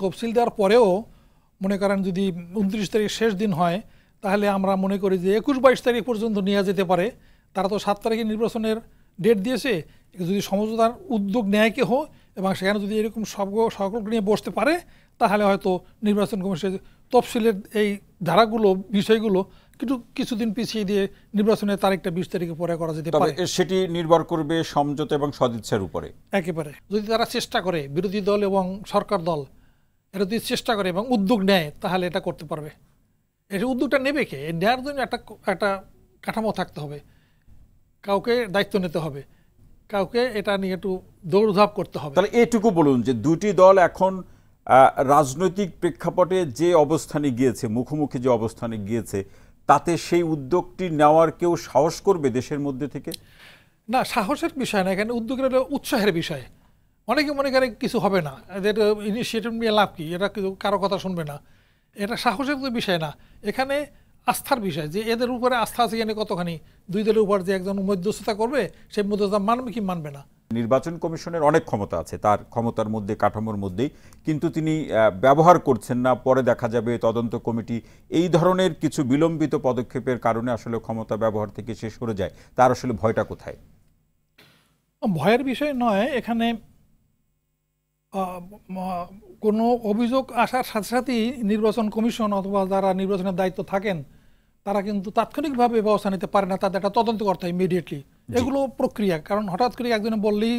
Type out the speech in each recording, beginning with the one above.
তফসিল দেওয়ার পরেও মনে করেন যদি উনত্রিশ তারিখ শেষ দিন হয় তাহলে আমরা মনে করি যে একুশ বাইশ তারিখ পর্যন্ত নেওয়া যেতে পারে তারা তো সাত তারিখে নির্বাচনের ডেট দিয়েছে যদি সমঝোতার উদ্যোগ নেয় কেহ এবং সেখানে যদি এরকম সব সকলকে নিয়ে বসতে পারে তাহলে হয়তো নির্বাচন কমিশন তফসিলের এই ধারাগুলো বিষয়গুলো কিন্তু কিছুদিন পিছিয়ে দিয়ে নির্বাচনের তারিখটা বিশ তারিখে পরে করা যেতে পারে সেটি নির্ভর করবে সমঝোতা এবং সদিচ্ছার উপরে একেবারে যদি তারা চেষ্টা করে বিরোধী দল এবং সরকার দল এটা যদি চেষ্টা করে এবং উদ্যোগ নেয় তাহলে এটা করতে পারবে এটা উদ্যোগটা নেবে কে নেওয়ার জন্য একটা একটা কাঠামো থাকতে হবে কাউকে দায়িত্ব নিতে হবে কাউকে এটা নিয়ে একটু দৌড়ধাপ করতে হবে তাহলে এটুকু বলুন যে দুটি দল এখন রাজনৈতিক প্রেক্ষাপটে যে অবস্থানে গিয়েছে মুখোমুখি যে অবস্থানে গিয়েছে তাতে সেই উদ্যোগটি নেওয়ার কেউ সাহস করবে দেশের মধ্যে থেকে না সাহসের বিষয় না এখানে উদ্যোগের উৎসাহের বিষয় অনেকে মনে করে কিছু হবে না এদের ইনিশিয়েটিভ নিয়ে লাভ কি এটা কিছু কারো কথা শুনবে না এটা সাহসের তো বিষয় না এখানে আস্থার বিষয় যে এদের উপরে আস্থা আছে এখানে কতখানি দুই দলের উপর যে একজন মধ্যস্থতা করবে সেই মধ্যস্থতা মানবে কি মানবে না নির্বাচন কমিশনের অনেক ক্ষমতা আছে তার ক্ষমতার মধ্যে কাঠামোর মধ্যেই কিন্তু তিনি ব্যবহার করছেন না পরে দেখা যাবে তদন্ত কমিটি এই ধরনের কিছু বিলম্বিত পদক্ষেপের কারণে আসলে ক্ষমতা ব্যবহার থেকে শেষ করে যায় তার আসলে ভয়টা কোথায় ভয়ের বিষয় নয় এখানে কোনো অভিযোগ আসার সাথে সাথেই নির্বাচন কমিশন অথবা যারা নির্বাচনের দায়িত্ব থাকেন তারা কিন্তু তাৎক্ষণিকভাবে ব্যবস্থা নিতে পারে না তাদের একটা তদন্ত করতে হয় ইমিডিয়েটলি এগুলো প্রক্রিয়া কারণ হঠাৎ করে একজনে বললেই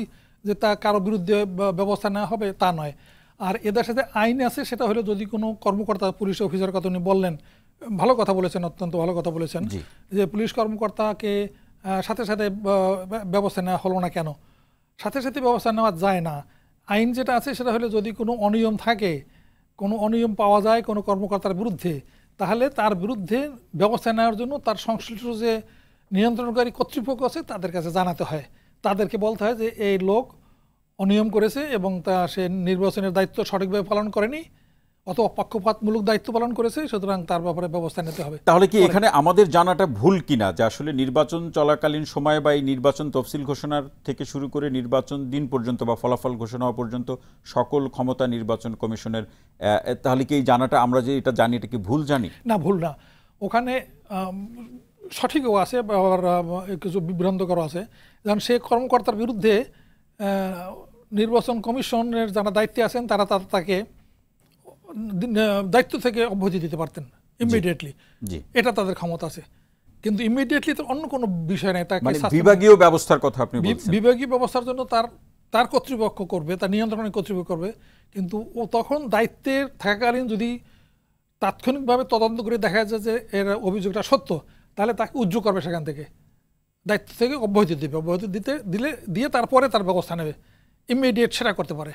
যে তা কারো বিরুদ্ধে ব্যবস্থা নেওয়া হবে তা নয় আর এদের সাথে আইন আছে সেটা হলো যদি কোনো কর্মকর্তা পুলিশ অফিসার কথা উনি বললেন ভালো কথা বলেছেন অত্যন্ত ভালো কথা বলেছেন যে পুলিশ কর্মকর্তাকে সাথে সাথে ব্যবস্থা নেওয়া হলো না কেন সাথে সাথে ব্যবস্থা নেওয়া যায় না আইন যেটা আছে সেটা হলো যদি কোনো অনিয়ম থাকে কোনো অনিয়ম পাওয়া যায় কোনো কর্মকর্তার বিরুদ্ধে তাহলে তার বিরুদ্ধে ব্যবস্থা নেওয়ার জন্য তার সংশ্লিষ্ট যে নিয়ন্ত্রণকারী কর্তৃপক্ষ আছে তাদের কাছে জানাতে হয় তাদেরকে বলতে হয় যে এই লোক অনিয়ম করেছে এবং তা সে নির্বাচনের দায়িত্ব সঠিকভাবে পালন করেনি অথবা পক্ষপাতমূলক দায়িত্ব পালন করেছে সুতরাং তার ব্যাপারে ব্যবস্থা নিতে হবে তাহলে কি এখানে আমাদের জানাটা ভুল কিনা যে আসলে নির্বাচন চলাকালীন সময় বা এই নির্বাচন তফসিল ঘোষণার থেকে শুরু করে নির্বাচন দিন পর্যন্ত বা ফলাফল ঘোষণা পর্যন্ত সকল ক্ষমতা নির্বাচন কমিশনের তাহলে কি এই জানাটা আমরা যে এটা জানি এটা কি ভুল জানি না ভুল না ওখানে সঠিকও আছে কিছু বিভ্রান্তকরও আছে যেমন সে কর্মকর্তার বিরুদ্ধে নির্বাচন কমিশনের যারা দায়িত্বে আছেন তারা তাকে দায়িত্ব থেকে অব্যাহতি দিতে পারতেন ইমিডিয়েটলি এটা তাদের ক্ষমতা আছে কিন্তু ইমিডিয়েটলি তো অন্য কোনো বিষয় নাই তাকে মানে বিভাগীয় ব্যবস্থার কথা আপনি বিভাগীয় ব্যবস্থার জন্য তার তার কর্তৃপক্ষ করবে তার নিয়ন্ত্রণে কর্তৃপক্ষ করবে কিন্তু ও তখন দায়িত্বের থাকাকালীন যদি তাৎক্ষণিকভাবে তদন্ত করে দেখা যায় যে এর অভিযোগটা সত্য তাহলে তাকে উজ্জ্ব করবে সেখান থেকে দায়িত্ব থেকে অব্যাহতি দেবে অব্যাহতি দিতে দিলে দিয়ে তারপরে তার ব্যবস্থা নেবে ইমিডিয়েট সেটা করতে পারে